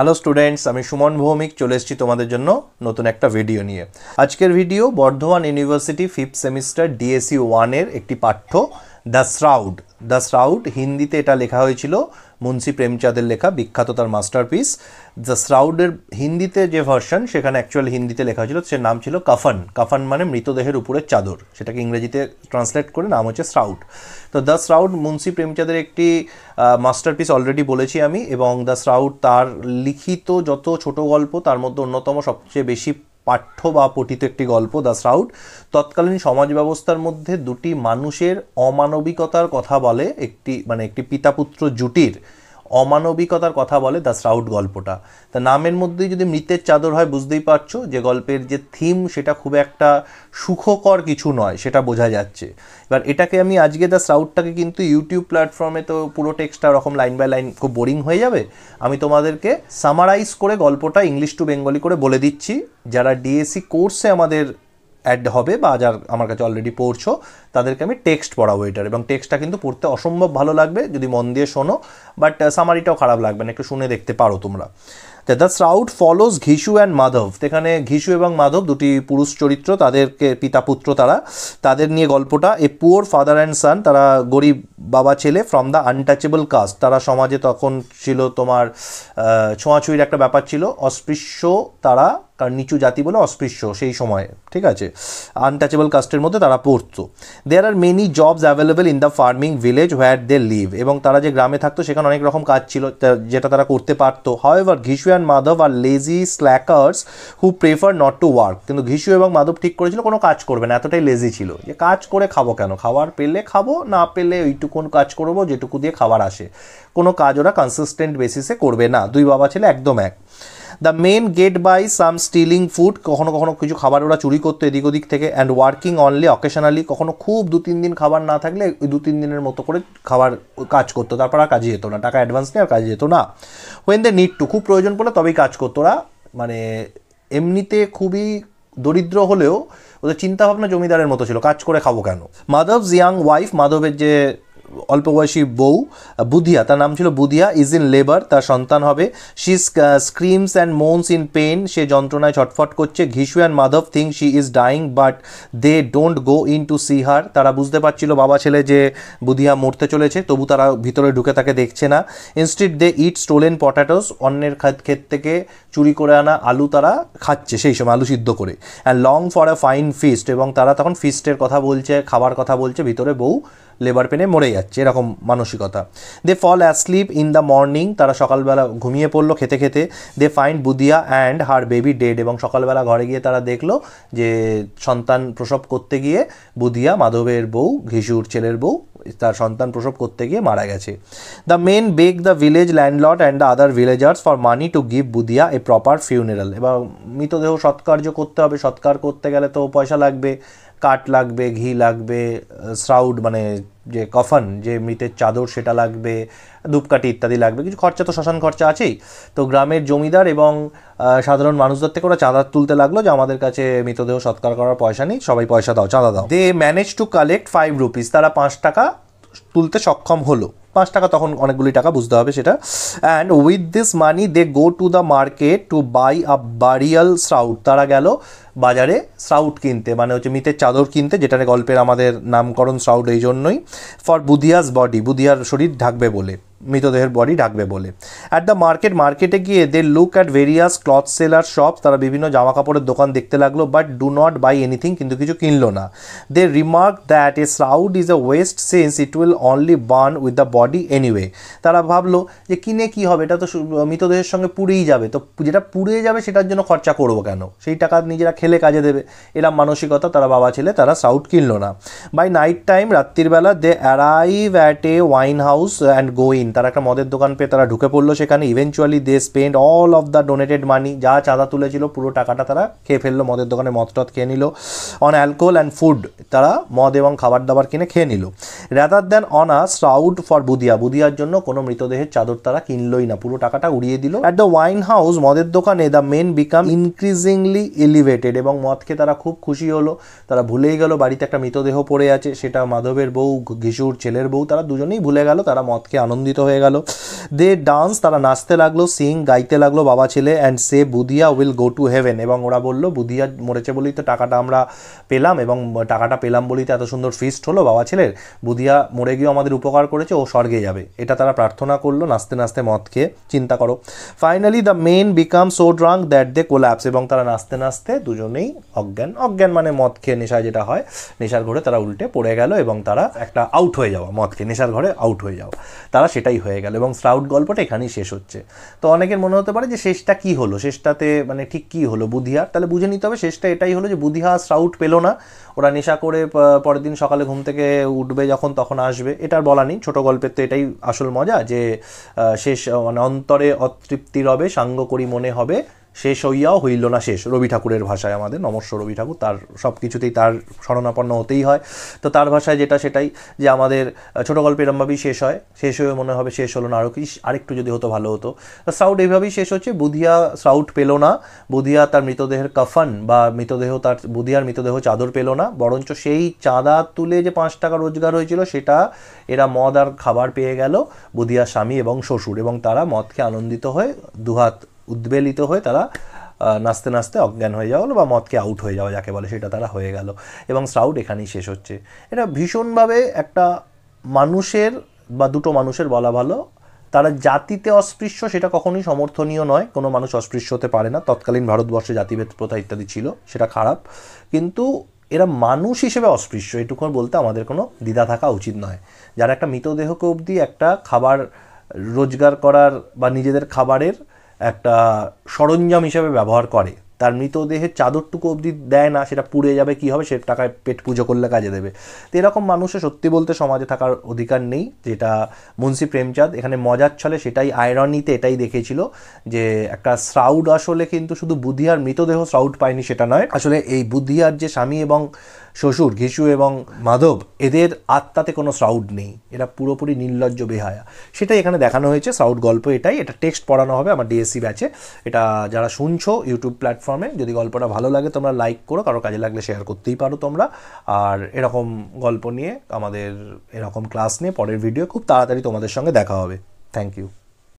hello students আমি সুমন ভৌমিক চলে এসেছি তোমাদের জন্য নতুন একটা ভিডিও নিয়ে আজকের video Bardhaman university fifth semester DSC ওয়ানের একটি পাঠ্য দ্য শ্রাউড দ্য শ্রাউড হিন্দিতে এটা লেখা হয়েছিল মুন্সি প্রেমচাঁদের লেখা বিখ্যাত তার মাস্টারপিস দ্য শ্রাউডের হিন্দিতে যে ভার্সন সেখানে অ্যাকচুয়াল হিন্দিতে লেখা হয়েছিল সে নাম ছিল কাফন কাফন মানে মৃতদেহের উপরে চাদর সেটাকে ইংরেজিতে ট্রান্সলেট করে নাম হচ্ছে শ্রাউড তো দ্য শ্রাউড মুন্সি প্রেমচাঁদের একটি মাস্টারপিস অলরেডি বলেছি আমি এবং দ্য শ্রাউড তার লিখিত যত ছোট গল্প তার মধ্যে অন্যতম সবচেয়ে বেশি পাঠ্য বা পঠিত একটি গল্প দ্য শ্রাউড তৎকালীন সমাজ ব্যবস্থার মধ্যে দুটি মানুষের অমানবিকতার কথা বলে একটি মানে একটি পিতাপুত্র জুটির অমানবিকতার কথা বলে দ্য স্রাউট গল্পটা তা নামের মধ্যেই যদি মৃতের চাদর হয় বুঝতেই পারছো যে গল্পের যে থিম সেটা খুব একটা সুখকর কিছু নয় সেটা বোঝা যাচ্ছে এবার এটাকে আমি আজকে দ্য স্রাউটটাকে কিন্তু ইউটিউব প্ল্যাটফর্মে তো পুরো টেক্সটটা ওরকম লাইন বাই লাইন খুব বোরিং হয়ে যাবে আমি তোমাদেরকে সামারাইজ করে গল্পটা ইংলিশ টু বেঙ্গলি করে বলে দিচ্ছি যারা ডিএসসি e কোর্সে আমাদের অ্যাড হবে বা যার আমার কাছে অলরেডি পড়ছো তাদেরকে আমি টেক্সট পড়াবো এটার এবং টেক্সটটা কিন্তু পড়তে অসম্ভব ভালো লাগবে যদি মন দিয়ে শোনো বাট সামারিটাও খারাপ লাগবে না একটু শুনে দেখতে পারো তোমরা the shroud follows Ghisu and Madhav এখানে ঘিসু এবং মাধব দুটি পুরুষ চরিত্র তাদেরকে পিতা পুত্র তারা তাদের নিয়ে গল্পটা a poor father and son তারা গরিব বাবা ছেলে ফ্রম দ্য আনটাচেবল কাস্ট তারা সমাজে তখন ছিল তোমার ছোঁয়াছুঁয়ির একটা ব্যাপার ছিল অস্পৃশ্য তারা কারণ নিচু জাতি বলে অস্পৃশ্য সেই সময়ে ঠিক আছে আনটাচেবল কাস্টের মধ্যে তারা পড়তো there are many jobs available in the farming village where they live এবং তারা যে গ্রামে থাকতো সেখানে অনেক রকম কাজ ছিল যেটা তারা করতে পারতো however Ghisu and Madhav are lazy slackers who prefer not to work কিন্তু ঘিসু এবং মাধব ঠিক করেছিল কোনো কাজ করবে না এতটাই লেজি ছিল যে কাজ করে খাবো কেন খাবার পেলে খাবো না পেলে ওইটুকুন কাজ করবো যেটুকু দিয়ে খাবার আসে কোনো কাজ ওরা কনসিস্টেন্ট বেসিসে করবে না দুই বাবা ছেলে একদম এক the men get by some stealing food কখনো কখনো কিছু খাবার ওরা চুরি করতো এদিক ওদিক থেকে অ্যান্ড ওয়ার্কিং অনলি অকেশনালি কখনো খুব দু তিন দিন খাবার না থাকলে ওই দু তিন দিনের মতো করে খাবার কাজ করতো তারপর আর কাজে যেত না টাকা অ্যাডভান্স নিয়ে আর কাজে যেত না ওয়েন দে নিড টু খুব প্রয়োজন পড়লে তবেই কাজ করতো ওরা মানে এমনিতে খুবই দরিদ্র হলেও ওদের চিন্তাভাবনা জমিদারের মতো ছিল কাজ করে খাবো কেন মাধব জিয়াং ওয়াইফ মাধবের যে অল্প বয়সী বউ বুধিয়া তার নাম ছিল বুধিয়া ইজ ইন লেবার তার সন্তান হবে she screams and moans in pain সে যন্ত্রণায় ছটফট করছে Ghisu and Madhav think she is dying but they don't go in to see her তারা বুঝতে পারছিল বাবা ছেলে যে বুধিয়া মরতে চলেছে তবু তারা ভিতরে ঢুকে তাকে দেখছে না ইনস্টিট দে ইট স্টোলেন পটাটোস অন্যের ক্ষেত থেকে চুরি করে আনা আলু তারা খাচ্ছে সেই সময় আলু সিদ্ধ করে and long for a fine feast এবং তারা তখন ফিস্টের কথা বলছে খাবার কথা বলছে ভিতরে বউ লেবার পেনে মরে যাচ্ছে এরকম মানসিকতা they fall asleep in the morning তারা সকালবেলা ঘুমিয়ে পড়লো খেতে খেতে they find Budhiya and her baby dead এবং সকালবেলা ঘরে গিয়ে তারা দেখলো যে সন্তান প্রসব করতে গিয়ে বুদিয়া মাধবের বউ ঘিসুর ছেলের বউ তার সন্তান প্রসব করতে গিয়ে মারা গেছে the men beg the village landlord and the other villagers for money to give Budhiya a proper funeral এবার মৃতদেহ সৎকার্য করতে হবে সৎকার করতে গেলে তো পয়সা লাগবে কাঠ লাগবে ঘি লাগবে শ্রাউড মানে যে কফন যে মৃতের চাদর সেটা লাগবে ধূপকাঠি ইত্যাদি লাগবে কিছু খরচা তো শ্মশান খরচা আছেই তো গ্রামের জমিদার এবং সাধারণ মানুষদের থেকে ওরা চাঁদা তুলতে লাগলো যে আমাদের কাছে মৃতদেহ সৎকার করার পয়সা নেই সবাই পয়সা দাও চাঁদা দাও they manage to collect five rupees তারা পাঁচ টাকা তুলতে সক্ষম হলো পাঁচ টাকা তখন অনেকগুলি টাকা বুঝতে হবে সেটা and with this money they go to the market to buy a burial shroud তারা গেল বাজারে শ্রাউড কিনতে মানে হচ্ছে মিতের চাদর কিনতে যেটা গল্পের আমাদের নামকরণ শ্রাউড এই জন্যই ফর বুদিয়াস বডি বুদিয়ার শরীর ঢাকবে বলে মৃতদেহের বডি ঢাকবে বলে অ্যাট দ্য মার্কেট মার্কেটে গিয়ে they look at various cloth seller shop তারা বিভিন্ন জামা কাপড়ের দোকান দেখতে লাগলো but do not buy anything কিন্তু কিছু কিনলো না they remark that a shroud is a waste since it will only burn with the body anyway তারা ভাবলো যে কিনে কি হবে এটা তো মৃতদেহের সঙ্গে পুড়েই যাবে তো যেটা পুড়ে যাবে সেটার জন্য খরচা করবো কেন সেই টাকা নিজেরা খেলে কাজে দেবে এরা মানসিকতা তারা বাবা ছেলে তারা সাউথ কিনলো না বাই নাইট টাইম রাত্রিবেলা they arrive at a wine house and go in তারা একটা মদের দোকান পেয়ে তারা ঢুকে পড়লো সেখানে eventually they spend all of the donated money যা চাঁদা তুলেছিল পুরো টাকাটা তারা খেয়ে ফেললো মদের দোকানে মদ টদ খেয়ে নিল অন অ্যালকোহল অ্যান্ড ফুড তারা মদ এবং খাবার দাবার কিনে খেয়ে নিল rather than on a shroud for Budhiya বুদিয়ার জন্য কোনো মৃতদেহের চাদর তারা কিনলই না পুরো টাকাটা উড়িয়ে দিল অ্যাট দ্য ওয়াইন হাউস মদের দোকানে the men become increasingly elevated related এবং মদকে তারা খুব খুশি হলো তারা ভুলেই গেল বাড়িতে একটা মৃতদেহ পড়ে আছে সেটা মাধবের বউ ঘিসুর ছেলের বউ তারা দুজনেই ভুলে গেল তারা মদকে আনন্দিত হয়ে গেল দে ডান্স তারা নাচতে লাগলো সিং গাইতে লাগলো বাবা ছেলে and say Budhiya will go to heaven এবং ওরা বলল বুদিয়া মরেছে বলেই তো টাকাটা আমরা পেলাম এবং টাকাটা পেলাম বলেই তো এত সুন্দর ফিস্ট হলো বাবা ছেলের বুদিয়া মরে গিয়েও আমাদের উপকার করেছে ও স্বর্গে যাবে এটা তারা প্রার্থনা করলো নাচতে নাচতে মদ খেয়ে চিন্তা করো finally the men become so drunk that they collapse এবং তারা নাচতে নাচতে দুজনেই অজ্ঞান অজ্ঞান মানে মদ খেয়ে নেশায় যেটা হয় নেশার ঘরে তারা উল্টে পড়ে গেল এবং তারা একটা আউট হয়ে যাওয়া মদ খেয়ে নেশার ঘরে আউট হয়ে যাওয়া তারা সেটাই হয়ে গেল এবং স্কাউট গল্পটা এখানেই শেষ হচ্ছে তো অনেকের মনে হতে পারে যে শেষটা কি হলো শেষটাতে মানে ঠিক কি হলো বুধিয়া তাহলে বুঝে নিতে হবে শেষটা এটাই হলো যে বুধিয়া স্কাউট পেলো না ওরা নেশা করে পরের দিন সকালে ঘুম থেকে উঠবে যখন তখন আসবে এটার বলা নেই ছোটো গল্পের তো এটাই আসল মজা যে শেষ মানে অন্তরে অতৃপ্তি রবে সাঙ্গ করি মনে হবে শেষ হইয়াও হইল না শেষ রবি ঠাকুরের ভাষায় আমাদের নমস্য রবি ঠাকুর তার সব কিছুতেই তার স্মরণাপন্ন হতেই হয় তো তার ভাষায় যেটা সেটাই যে আমাদের ছোটো গল্প এরমভাবেই শেষ হয় শেষ হয়ে মনে হবে শেষ হলো না আরও কি আরেকটু যদি হতো ভালো হতো সাউট এইভাবেই শেষ হচ্ছে বুধিয়া সাউট পেল না বুধিয়া তার মৃতদেহের কাফন বা মৃতদেহ তার বুধিয়ার মৃতদেহ চাদর পেল না বরঞ্চ সেই চাঁদা তুলে যে পাঁচ টাকা রোজগার হয়েছিল সেটা এরা মদ আর খাবার পেয়ে গেল বুধিয়া স্বামী এবং শ্বশুর এবং তারা মদকে আনন্দিত হয়ে দুহাত উদ্বেলিত হয়ে তারা নাচতে নাচতে অজ্ঞান হয়ে যাওয়া হলো বা মদকে আউট হয়ে যাওয়া যাকে বলে সেটা তারা হয়ে গেল এবং শ্রাউড এখানেই শেষ হচ্ছে এটা ভীষণভাবে একটা মানুষের বা দুটো মানুষের বলা ভালো তারা জাতিতে অস্পৃশ্য সেটা কখনোই সমর্থনীয় নয় কোনো মানুষ অস্পৃশ্য হতে পারে না তৎকালীন ভারতবর্ষে জাতিভেদ প্রথা ইত্যাদি ছিল সেটা খারাপ কিন্তু এরা মানুষ হিসেবে অস্পৃশ্য এটুকু বলতে আমাদের কোনো দ্বিধা থাকা উচিত নয় যারা একটা মৃতদেহকে অবধি একটা খাবার রোজগার করার বা নিজেদের খাবারের একটা সরঞ্জাম হিসাবে ব্যবহার করে তার মৃতদেহের চাদরটুকু অবধি দেয় না সেটা পুড়ে যাবে কি হবে সে টাকায় পেট পুজো করলে কাজে দেবে তো এরকম মানুষের সত্যি বলতে সমাজে থাকার অধিকার নেই যেটা মুন্সি প্রেমচাঁদ এখানে মজার ছলে সেটাই আয়রনিতে এটাই দেখেছিল যে একটা শ্রাউড আসলে কিন্তু শুধু বুদ্ধি আর মৃতদেহ শ্রাউড পায়নি সেটা নয় আসলে এই বুদ্ধি আর যে স্বামী এবং শ্বশুর ঘিসু এবং মাধব এদের আত্মাতে কোনো শ্রাউড নেই এরা পুরোপুরি নির্লজ্জ বেহায়া সেটাই এখানে দেখানো হয়েছে শ্রাউড গল্প এটাই এটা টেক্সট পড়ানো হবে আমার ডিএসসি ব্যাচে এটা যারা শুনছো ইউটিউব প্ল্যাটফর্ম প্ল্যাটফর্মে যদি গল্পটা ভালো লাগে তোমরা লাইক করো কারো কাজে লাগলে শেয়ার করতেই পারো তোমরা আর এরকম গল্প নিয়ে আমাদের এরকম ক্লাস নিয়ে পরের ভিডিও খুব তাড়াতাড়ি তোমাদের সঙ্গে দেখা হবে থ্যাংক ইউ